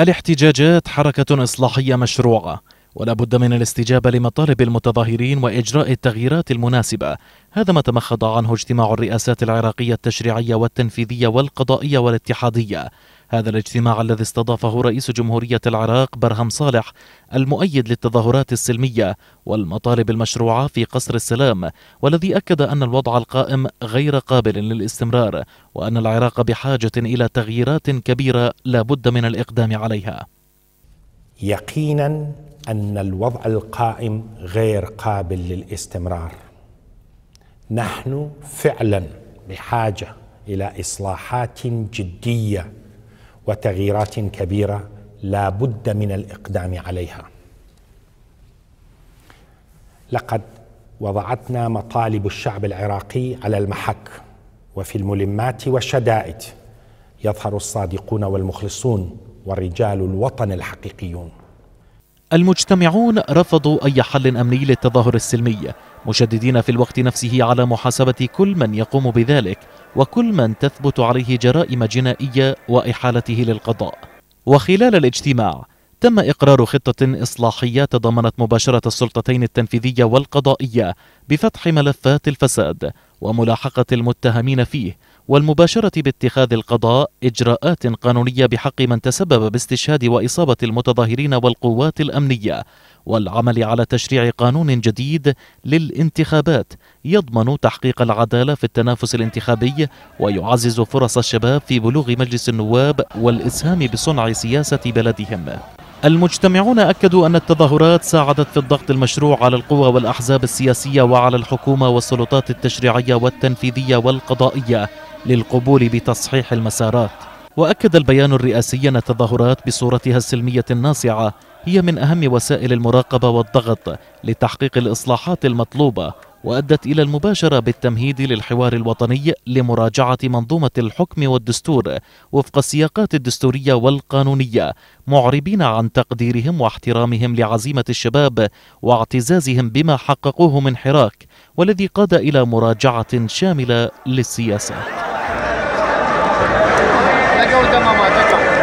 الاحتجاجات حركة إصلاحية مشروعة ولا بد من الاستجابة لمطالب المتظاهرين وإجراء التغييرات المناسبة هذا ما تمخض عنه اجتماع الرئاسات العراقية التشريعية والتنفيذية والقضائية والاتحادية هذا الاجتماع الذي استضافه رئيس جمهورية العراق برهم صالح المؤيد للتظاهرات السلمية والمطالب المشروعة في قصر السلام والذي أكد أن الوضع القائم غير قابل للاستمرار وأن العراق بحاجة إلى تغييرات كبيرة لا بد من الإقدام عليها يقينا أن الوضع القائم غير قابل للاستمرار نحن فعلا بحاجة إلى إصلاحات جدية وتغييرات كبيره لا بد من الاقدام عليها لقد وضعتنا مطالب الشعب العراقي على المحك وفي الملمات والشدائد يظهر الصادقون والمخلصون ورجال الوطن الحقيقيون المجتمعون رفضوا اي حل امني للتظاهر السلمي مشددين في الوقت نفسه على محاسبة كل من يقوم بذلك وكل من تثبت عليه جرائم جنائية وإحالته للقضاء وخلال الاجتماع تم إقرار خطة إصلاحية تضمنت مباشرة السلطتين التنفيذية والقضائية بفتح ملفات الفساد وملاحقة المتهمين فيه والمباشرة باتخاذ القضاء إجراءات قانونية بحق من تسبب باستشهاد وإصابة المتظاهرين والقوات الأمنية والعمل على تشريع قانون جديد للانتخابات يضمن تحقيق العدالة في التنافس الانتخابي ويعزز فرص الشباب في بلوغ مجلس النواب والإسهام بصنع سياسة بلدهم المجتمعون أكدوا أن التظاهرات ساعدت في الضغط المشروع على القوى والأحزاب السياسية وعلى الحكومة والسلطات التشريعية والتنفيذية والقضائية للقبول بتصحيح المسارات وأكد البيان الرئاسي أن التظاهرات بصورتها السلمية الناصعة هي من أهم وسائل المراقبة والضغط لتحقيق الإصلاحات المطلوبة وأدت إلى المباشرة بالتمهيد للحوار الوطني لمراجعة منظومة الحكم والدستور وفق السياقات الدستورية والقانونية معربين عن تقديرهم واحترامهم لعزيمة الشباب واعتزازهم بما حققوه من حراك والذي قاد إلى مراجعة شاملة للسياسات 我们妈妈这个。